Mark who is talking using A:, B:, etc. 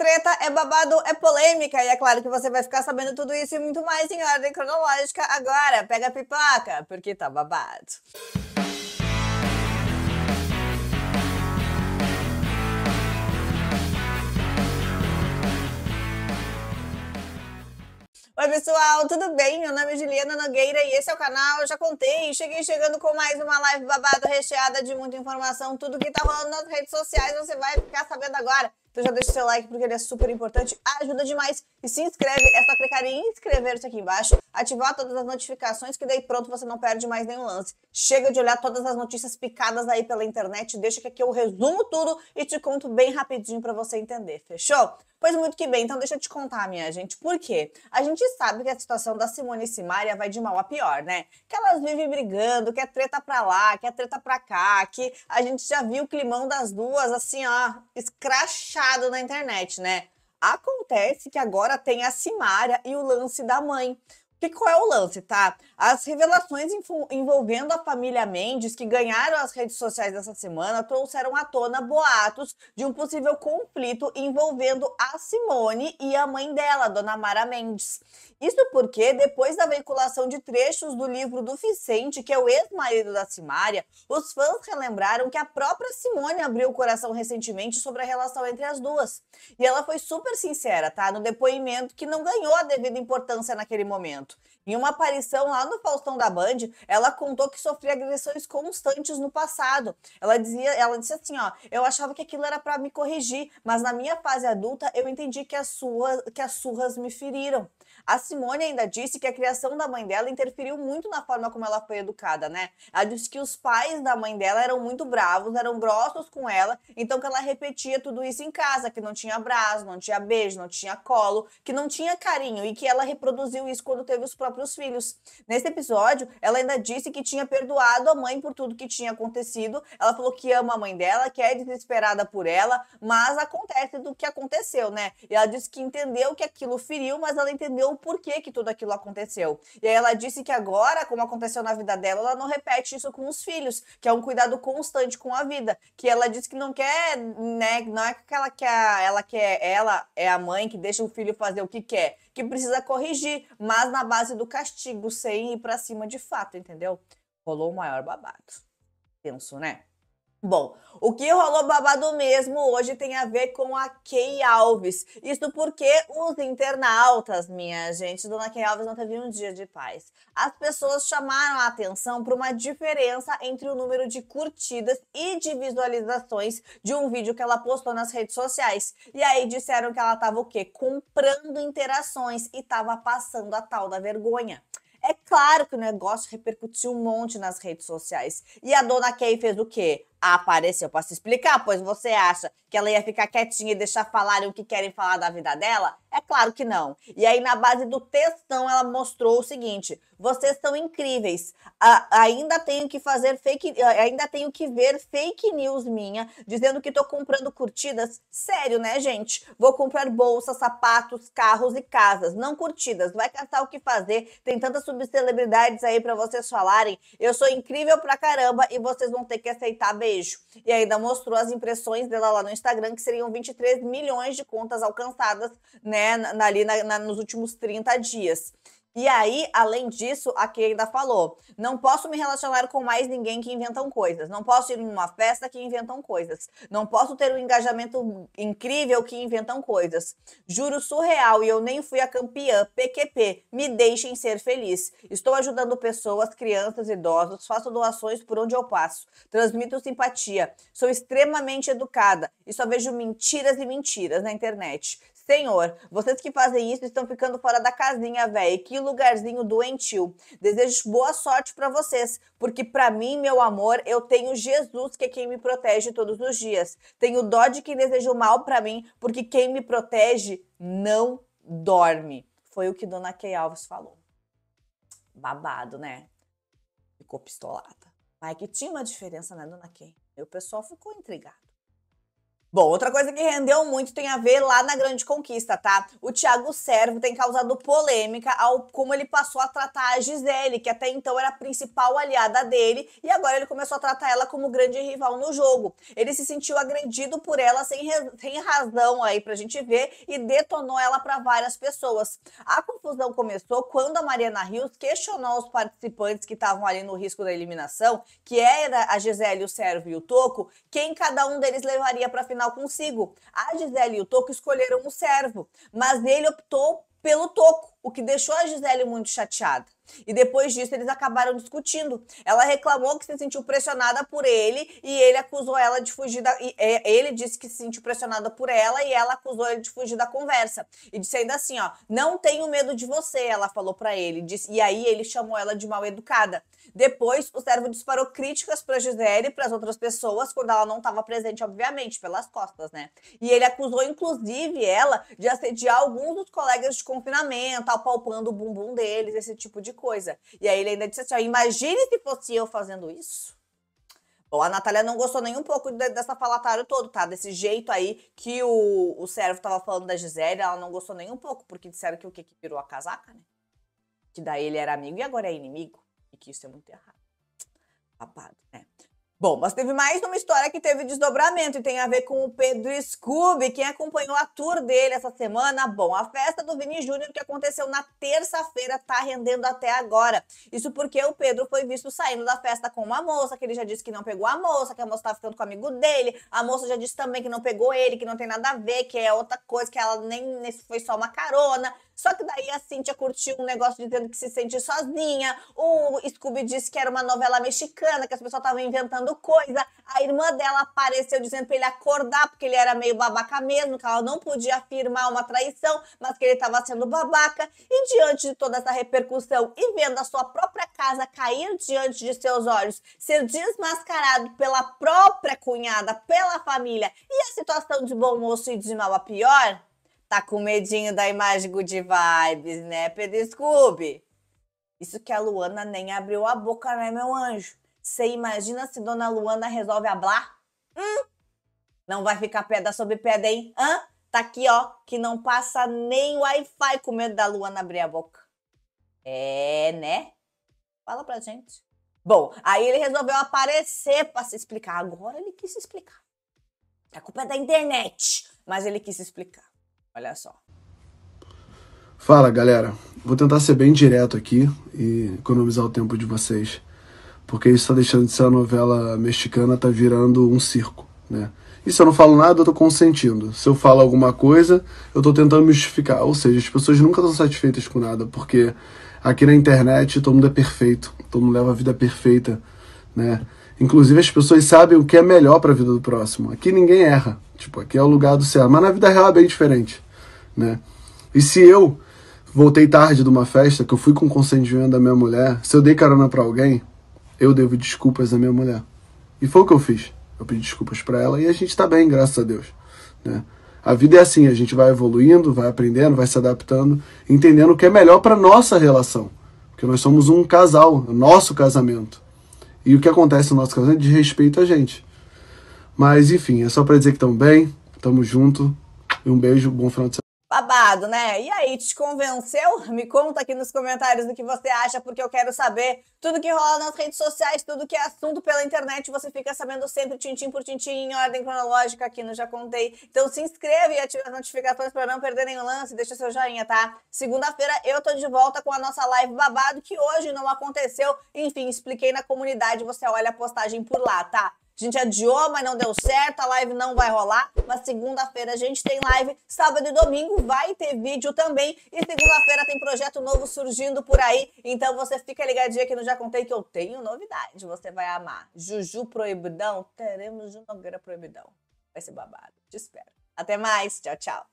A: treta, é babado, é polêmica. E é claro que você vai ficar sabendo tudo isso e muito mais em ordem cronológica agora. Pega a pipoca, porque tá babado. Oi, pessoal, tudo bem? Meu nome é Juliana Nogueira e esse é o canal. Eu já contei, cheguei chegando com mais uma live babado recheada de muita informação. Tudo que tá rolando nas redes sociais você vai ficar sabendo agora. Então já deixa o seu like porque ele é super importante, ajuda demais. E se inscreve, é só clicar em inscrever-se aqui embaixo, ativar todas as notificações, que daí pronto você não perde mais nenhum lance. Chega de olhar todas as notícias picadas aí pela internet, deixa que aqui eu resumo tudo e te conto bem rapidinho para você entender, fechou? Pois muito que bem, então deixa eu te contar, minha gente, por quê? A gente sabe que a situação da Simone e Simaria vai de mal a pior, né? Que elas vivem brigando, que é treta pra lá, que é treta pra cá, que a gente já viu o climão das duas, assim, ó, escrachado fechado na internet, né? Acontece que agora tem a Simária e o lance da mãe. Porque qual é o lance, tá? As revelações envolvendo a família Mendes, que ganharam as redes sociais dessa semana, trouxeram à tona boatos de um possível conflito envolvendo a Simone e a mãe dela, Dona Mara Mendes. Isso porque, depois da veiculação de trechos do livro do Vicente, que é o ex-marido da Simária, os fãs relembraram que a própria Simone abriu o coração recentemente sobre a relação entre as duas. E ela foi super sincera, tá? No depoimento que não ganhou a devida importância naquele momento. Em uma aparição lá no no Faustão da Band, ela contou que sofria agressões constantes no passado. Ela dizia, ela disse assim, ó, eu achava que aquilo era para me corrigir, mas na minha fase adulta eu entendi que as, suas que as surras me feriram. A Simone ainda disse que a criação da mãe dela interferiu muito na forma como ela foi educada, né? Ela disse que os pais da mãe dela eram muito bravos, eram grossos com ela, então que ela repetia tudo isso em casa, que não tinha abraço, não tinha beijo, não tinha colo, que não tinha carinho e que ela reproduziu isso quando teve os próprios filhos. Nesse Nesse episódio, ela ainda disse que tinha perdoado a mãe por tudo que tinha acontecido. Ela falou que ama a mãe dela, que é desesperada por ela, mas acontece do que aconteceu, né? E ela disse que entendeu que aquilo feriu, mas ela entendeu o porquê que tudo aquilo aconteceu. E aí ela disse que agora, como aconteceu na vida dela, ela não repete isso com os filhos, que é um cuidado constante com a vida. Que ela disse que não quer, né? Não é que ela quer, ela quer, ela é a mãe que deixa o filho fazer o que quer que precisa corrigir, mas na base do castigo, sem ir para cima de fato, entendeu? Rolou o maior babado. Penso, né? Bom, o que rolou babado mesmo hoje tem a ver com a Key Alves. Isso porque os internautas, minha gente, Dona Key Alves não teve um dia de paz. As pessoas chamaram a atenção para uma diferença entre o número de curtidas e de visualizações de um vídeo que ela postou nas redes sociais. E aí disseram que ela estava o quê? Comprando interações e estava passando a tal da vergonha. É claro que o negócio repercutiu um monte nas redes sociais. E a dona Kay fez o quê? apareceu. Posso explicar? Pois você acha que ela ia ficar quietinha e deixar falarem o que querem falar da vida dela? É claro que não. E aí, na base do textão, ela mostrou o seguinte: vocês são incríveis. ainda tenho que fazer fake. Ainda tenho que ver fake news minha, dizendo que tô comprando curtidas. Sério, né, gente? Vou comprar bolsas, sapatos, carros e casas, não curtidas. Vai caçar o que fazer. Tem tantas subcelebridades aí para vocês falarem. Eu sou incrível pra caramba e vocês vão ter que aceitar bem varejo. E ainda mostrou as impressões dela lá no Instagram, que seriam 23 milhões de contas alcançadas, né, ali na, na, nos últimos 30 dias. E aí, além disso, a Kay ainda falou: não posso me relacionar com mais ninguém que inventam coisas. Não posso ir numa festa que inventam coisas. Não posso ter um engajamento incrível que inventam coisas. Juro surreal e eu nem fui a campeã. PQP, me deixem ser feliz. Estou ajudando pessoas, crianças, idosos. Faço doações por onde eu passo. Transmito simpatia. Sou extremamente educada e só vejo mentiras e mentiras na internet. Senhor, vocês que fazem isso estão ficando fora da casinha, velho. Que lugarzinho doentio. Desejo boa sorte para vocês, porque para mim, meu amor, eu tenho Jesus, que é quem me protege todos os dias. Tenho dó de quem deseja o mal para mim, porque quem me protege não dorme. Foi o que Dona Kay Alves falou. Babado, né? Ficou pistolada. Mas que tinha uma diferença né, Dona Kay? o pessoal ficou intrigado. Bom, outra coisa que rendeu muito tem a ver lá na Grande Conquista, tá? O Thiago Servo tem causado polêmica ao como ele passou a tratar a Gisele, que até então era a principal aliada dele, e agora ele começou a tratar ela como grande rival no jogo. Ele se sentiu agredido por ela sem, sem razão aí pra gente ver e detonou ela para várias pessoas. A confusão começou quando a Mariana Rios questionou os participantes que estavam ali no risco da eliminação, que era a Gisele, o Servo e o Toco, quem cada um deles levaria pra final consigo. A Gisele e o Toco escolheram o servo, mas ele optou pelo Toco, o que deixou a Gisele muito chateada. E depois disso, eles acabaram discutindo. Ela reclamou que se sentiu pressionada por ele e ele acusou ela de fugir da. E, é, ele disse que se sentiu pressionada por ela e ela acusou ele de fugir da conversa. E disse ainda assim: ó, não tenho medo de você, ela falou para ele. Disse, e aí ele chamou ela de mal educada. Depois, o servo disparou críticas para Gisele e para as outras pessoas, quando ela não estava presente, obviamente, pelas costas, né? E ele acusou, inclusive, ela de assediar alguns dos colegas de confinamento, apalpando o bumbum deles, esse tipo de coisa coisa. E aí ele ainda disse assim: ó, imagine se fosse eu fazendo isso. Bom, a Natália não gostou nem um pouco dessa falatário todo, tá? Desse jeito aí que o, o servo tava falando da Gisele, ela não gostou nem um pouco, porque disseram que o que virou a casaca, né? Que daí ele era amigo e agora é inimigo. E que isso é muito errado. papado né? Bom, mas teve mais uma história que teve desdobramento e tem a ver com o Pedro Scooby. Quem acompanhou a tour dele essa semana? Bom, a festa do Vini Júnior que aconteceu na terça-feira tá rendendo até agora. Isso porque o Pedro foi visto saindo da festa com uma moça, que ele já disse que não pegou a moça, que a moça tá ficando com o amigo dele. A moça já disse também que não pegou ele, que não tem nada a ver, que é outra coisa, que ela nem foi só uma carona. Só que daí a Cíntia curtiu um negócio dizendo que se sente sozinha. O Scooby disse que era uma novela mexicana, que as pessoas estavam inventando coisa. A irmã dela apareceu dizendo pra ele acordar, porque ele era meio babaca mesmo, que ela não podia afirmar uma traição, mas que ele estava sendo babaca. E diante de toda essa repercussão e vendo a sua própria casa cair diante de seus olhos, ser desmascarado pela própria cunhada, pela família e a situação de bom moço e de mal a pior, Tá com medinho da imagem good vibes, né, Pedro Scooby? Isso que a Luana nem abriu a boca, né, meu anjo? Você imagina se Dona Luana resolve hablar? Hum? Não vai ficar pedra sobre pedra, hein? Hã? Tá aqui, ó, que não passa nem Wi-Fi com medo da Luana abrir a boca. É, né? Fala pra gente. Bom, aí ele resolveu aparecer para se explicar. Agora ele quis se explicar. A culpa é da internet, mas ele quis se explicar. Olha só.
B: Fala, galera. Vou tentar ser bem direto aqui e economizar o tempo de vocês. Porque isso está deixando de ser uma novela mexicana, tá virando um circo, né? E se eu não falo nada, eu tô consentindo. Se eu falo alguma coisa, eu tô tentando me justificar. Ou seja, as pessoas nunca estão satisfeitas com nada, porque aqui na internet todo mundo é perfeito, todo mundo leva a vida perfeita, né? Inclusive, as pessoas sabem o que é melhor para a vida do próximo. Aqui ninguém erra. Tipo, aqui é o lugar do céu. Mas na vida real é bem diferente, né? E se eu voltei tarde de uma festa, que eu fui com o consentimento da minha mulher, se eu dei carona para alguém, eu devo desculpas à minha mulher. E foi o que eu fiz. Eu pedi desculpas para ela e a gente tá bem, graças a Deus, né? A vida é assim, a gente vai evoluindo, vai aprendendo, vai se adaptando, entendendo o que é melhor para nossa relação, porque nós somos um casal, nosso casamento e o que acontece no nosso casamento é diz respeito a gente. Mas enfim, é só para dizer que estamos bem, estamos junto e um beijo, bom final de semana.
A: Babado, né? E aí, te convenceu? Me conta aqui nos comentários o que você acha, porque eu quero saber tudo que rola nas redes sociais, tudo que é assunto pela internet, você fica sabendo sempre tintim por tintim, em ordem cronológica aqui no Já Contei. Então se inscreve e ative as notificações para não perder nenhum lance, deixa seu joinha, tá? Segunda-feira eu tô de volta com a nossa live babado, que hoje não aconteceu. Enfim, expliquei na comunidade, você olha a postagem por lá, tá? A gente adiou, mas não deu certo, a live não vai rolar. Mas segunda-feira a gente tem live, sábado e domingo vai ter vídeo também. E segunda-feira tem projeto novo surgindo por aí. Então você fica ligadinha aqui no Já Contei que eu tenho novidade. Você vai amar. Juju Proibidão, teremos Junogueira Proibidão. Vai ser babado. Te espero. Até mais. Tchau, tchau.